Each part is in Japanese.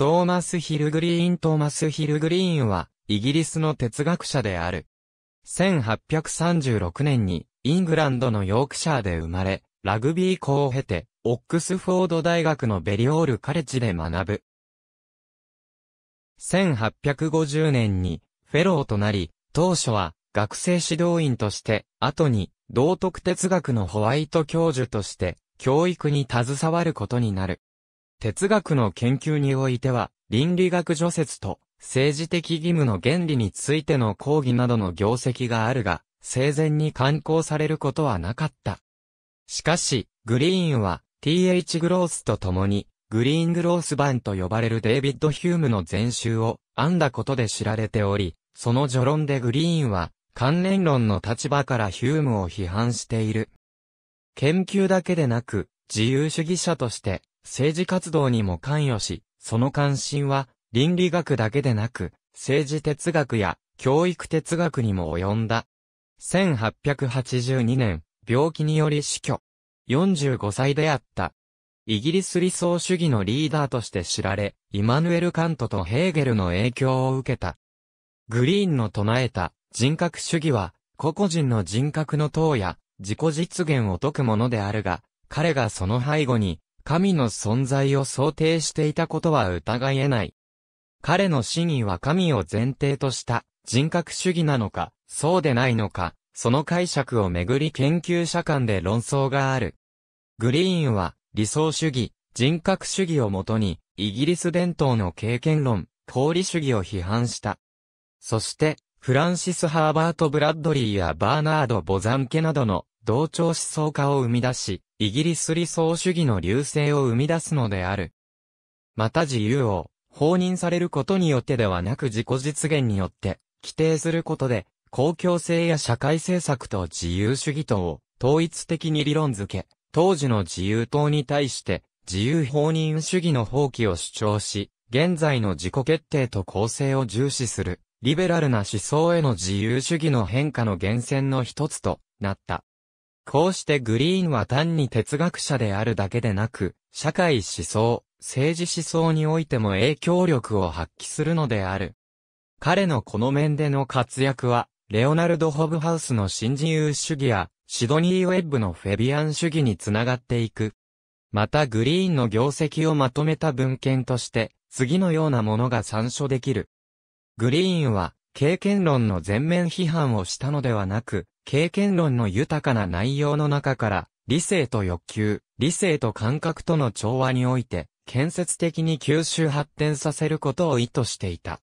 トーマス・ヒルグリーン・トーマス・ヒルグリーンは、イギリスの哲学者である。1836年に、イングランドのヨークシャーで生まれ、ラグビー校を経て、オックスフォード大学のベリオールカレッジで学ぶ。1850年に、フェローとなり、当初は、学生指導員として、後に、道徳哲学のホワイト教授として、教育に携わることになる。哲学の研究においては、倫理学除説と、政治的義務の原理についての講義などの業績があるが、生前に刊行されることはなかった。しかし、グリーンは、TH グロースと共に、グリーングロース版と呼ばれるデイビッド・ヒュームの全集を編んだことで知られており、その序論でグリーンは、関連論の立場からヒュームを批判している。研究だけでなく、自由主義者として、政治活動にも関与し、その関心は、倫理学だけでなく、政治哲学や教育哲学にも及んだ。1882年、病気により死去。45歳であった。イギリス理想主義のリーダーとして知られ、イマヌエル・カントとヘーゲルの影響を受けた。グリーンの唱えた人格主義は、個々人の人格の党や自己実現を説くものであるが、彼がその背後に神の存在を想定していたことは疑えない。彼の真意は神を前提とした人格主義なのか、そうでないのか、その解釈をめぐり研究者間で論争がある。グリーンは理想主義、人格主義をもとに、イギリス伝統の経験論、功理主義を批判した。そして、フランシス・ハーバート・ブラッドリーやバーナード・ボザンケなどの同調思想家を生み出し、イギリス理想主義の流星を生み出すのである。また自由を、放任されることによってではなく自己実現によって、規定することで、公共性や社会政策と自由主義等を統一的に理論づけ、当時の自由党に対して自由放任主義の放棄を主張し、現在の自己決定と公正を重視する、リベラルな思想への自由主義の変化の源泉の一つとなった。こうしてグリーンは単に哲学者であるだけでなく、社会思想、政治思想においても影響力を発揮するのである。彼のこの面での活躍は、レオナルド・ホブハウスの新自由主義や、シドニー・ウェッブのフェビアン主義につながっていく。またグリーンの業績をまとめた文献として、次のようなものが参照できる。グリーンは、経験論の全面批判をしたのではなく、経験論の豊かな内容の中から、理性と欲求、理性と感覚との調和において、建設的に吸収発展させることを意図していた。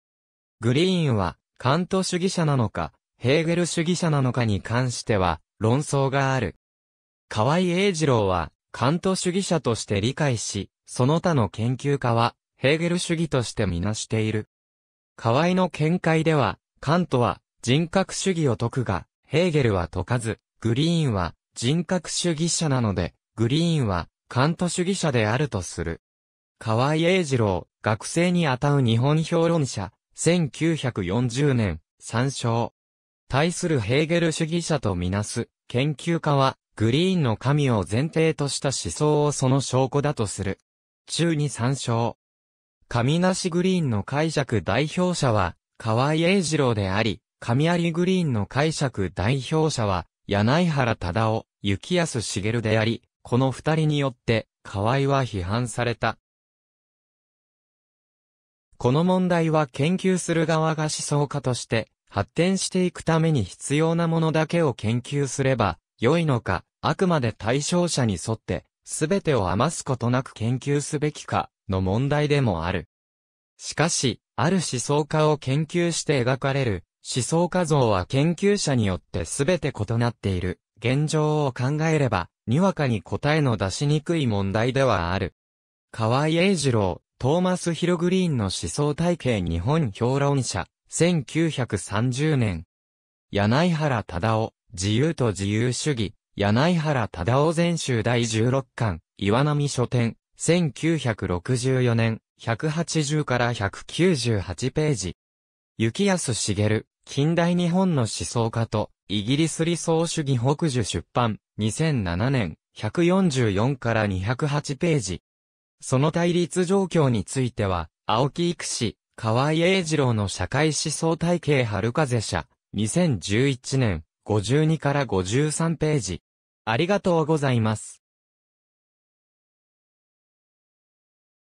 グリーンは、カント主義者なのか、ヘーゲル主義者なのかに関しては、論争がある。河合英二郎は、カント主義者として理解し、その他の研究家は、ヘーゲル主義としてみなしている。河合の見解では、カントは人格主義を説くが、ヘーゲルは解かず、グリーンは人格主義者なので、グリーンはカント主義者であるとする。河合英二郎、学生にあたう日本評論者、1940年、参照。対するヘーゲル主義者とみなす、研究家は、グリーンの神を前提とした思想をその証拠だとする。中に参照。神なしグリーンの解釈代表者は、河合英二郎であり、神有グリーンの解釈代表者は、柳原忠夫、幸安茂であり、この二人によって、河合は批判された。この問題は研究する側が思想家として、発展していくために必要なものだけを研究すれば、良いのか、あくまで対象者に沿って、すべてを余すことなく研究すべきか、の問題でもある。しかし、ある思想家を研究して描かれる、思想画像は研究者によって全て異なっている。現状を考えれば、にわかに答えの出しにくい問題ではある。河合英二郎、トーマス・ヒログリーンの思想体系日本評論者、1930年。柳原忠夫、自由と自由主義、柳原忠夫全集第16巻、岩波書店、1964年、180から198ページ。幸康茂、近代日本の思想家と、イギリス理想主義北樹出版、2007年、144から208ページ。その対立状況については、青木育士河合英二郎の社会思想体系春風社、2011年、52から53ページ。ありがとうございます。